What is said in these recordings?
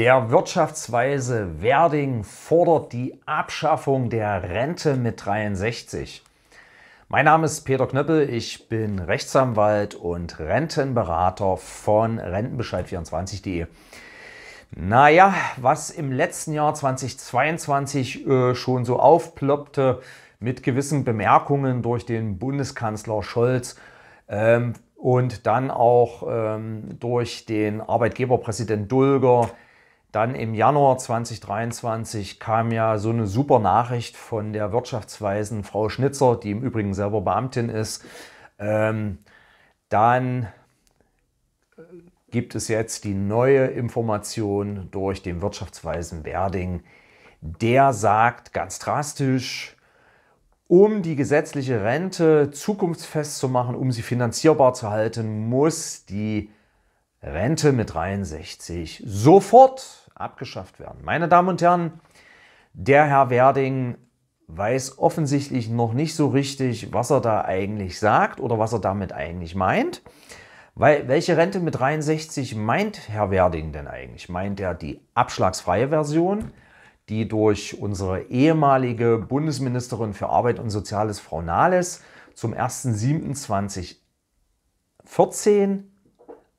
Der Wirtschaftsweise Werding fordert die Abschaffung der Rente mit 63. Mein Name ist Peter Knöppel, ich bin Rechtsanwalt und Rentenberater von Rentenbescheid24.de. Naja, was im letzten Jahr 2022 äh, schon so aufploppte mit gewissen Bemerkungen durch den Bundeskanzler Scholz, ähm, und dann auch ähm, durch den Arbeitgeberpräsident Dulger dann im Januar 2023 kam ja so eine super Nachricht von der Wirtschaftsweisen Frau Schnitzer, die im Übrigen selber Beamtin ist. Ähm, dann äh, gibt es jetzt die neue Information durch den Wirtschaftsweisen Werding. Der sagt ganz drastisch, um die gesetzliche Rente zukunftsfest zu machen, um sie finanzierbar zu halten, muss die Rente mit 63 sofort abgeschafft werden. Meine Damen und Herren, der Herr Werding weiß offensichtlich noch nicht so richtig, was er da eigentlich sagt oder was er damit eigentlich meint. Weil welche Rente mit 63 meint Herr Werding denn eigentlich? Meint er die abschlagsfreie Version, die durch unsere ehemalige Bundesministerin für Arbeit und Soziales, Frau Nahles, zum 1.7.2014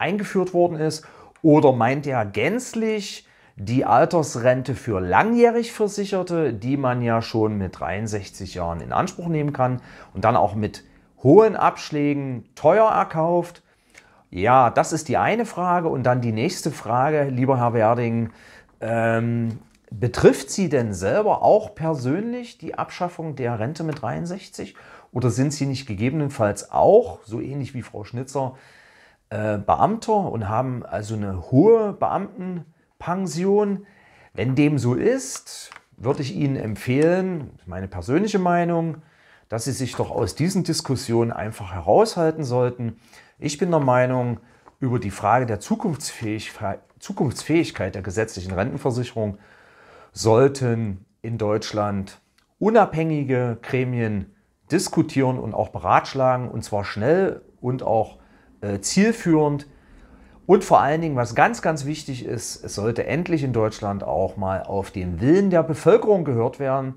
eingeführt worden ist? Oder meint er gänzlich die Altersrente für langjährig Versicherte, die man ja schon mit 63 Jahren in Anspruch nehmen kann und dann auch mit hohen Abschlägen teuer erkauft? Ja, das ist die eine Frage. Und dann die nächste Frage, lieber Herr Werding. Ähm, betrifft Sie denn selber auch persönlich die Abschaffung der Rente mit 63? Oder sind Sie nicht gegebenenfalls auch, so ähnlich wie Frau Schnitzer, äh, Beamter und haben also eine hohe Beamtenpension. Wenn dem so ist, würde ich Ihnen empfehlen, meine persönliche Meinung, dass Sie sich doch aus diesen Diskussionen einfach heraushalten sollten. Ich bin der Meinung, über die Frage der Zukunftsfähigkeit, Zukunftsfähigkeit der gesetzlichen Rentenversicherung sollten in Deutschland unabhängige Gremien diskutieren und auch beratschlagen, und zwar schnell und auch äh, zielführend. Und vor allen Dingen, was ganz, ganz wichtig ist, es sollte endlich in Deutschland auch mal auf den Willen der Bevölkerung gehört werden.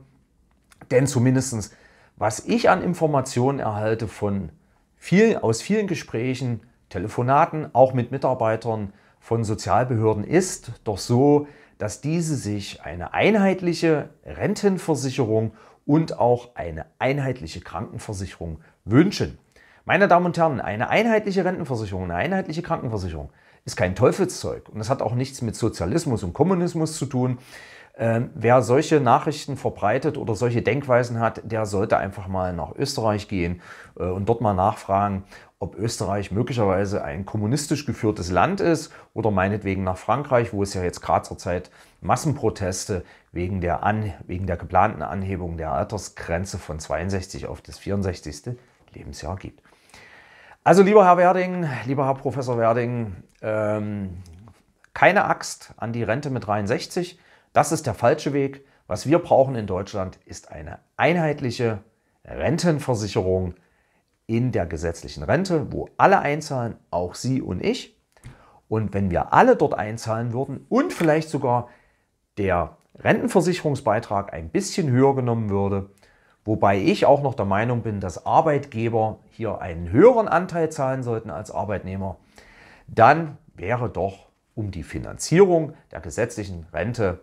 Denn zumindest, was ich an Informationen erhalte von vielen, aus vielen Gesprächen, Telefonaten, auch mit Mitarbeitern von Sozialbehörden, ist doch so, dass diese sich eine einheitliche Rentenversicherung und auch eine einheitliche Krankenversicherung wünschen. Meine Damen und Herren, eine einheitliche Rentenversicherung, eine einheitliche Krankenversicherung ist kein Teufelszeug und es hat auch nichts mit Sozialismus und Kommunismus zu tun. Ähm, wer solche Nachrichten verbreitet oder solche Denkweisen hat, der sollte einfach mal nach Österreich gehen äh, und dort mal nachfragen, ob Österreich möglicherweise ein kommunistisch geführtes Land ist oder meinetwegen nach Frankreich, wo es ja jetzt gerade zur Zeit Massenproteste wegen der, An wegen der geplanten Anhebung der Altersgrenze von 62 auf das 64. Lebensjahr gibt. Also lieber Herr Werding, lieber Herr Professor Werding, ähm, keine Axt an die Rente mit 63. Das ist der falsche Weg. Was wir brauchen in Deutschland ist eine einheitliche Rentenversicherung in der gesetzlichen Rente, wo alle einzahlen, auch Sie und ich. Und wenn wir alle dort einzahlen würden und vielleicht sogar der Rentenversicherungsbeitrag ein bisschen höher genommen würde, Wobei ich auch noch der Meinung bin, dass Arbeitgeber hier einen höheren Anteil zahlen sollten als Arbeitnehmer. Dann wäre doch um die Finanzierung der gesetzlichen Rente,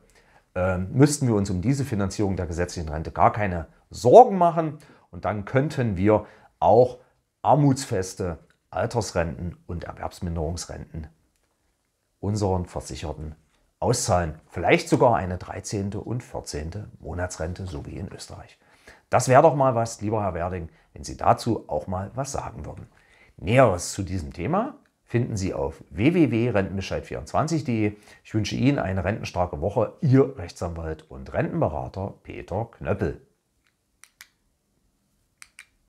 äh, müssten wir uns um diese Finanzierung der gesetzlichen Rente gar keine Sorgen machen. Und dann könnten wir auch armutsfeste Altersrenten und Erwerbsminderungsrenten unseren Versicherten auszahlen. Vielleicht sogar eine 13. und 14. Monatsrente, so wie in Österreich. Das wäre doch mal was, lieber Herr Werding, wenn Sie dazu auch mal was sagen würden. Näheres zu diesem Thema finden Sie auf www.rentenbescheid24.de. Ich wünsche Ihnen eine rentenstarke Woche. Ihr Rechtsanwalt und Rentenberater Peter Knöppel.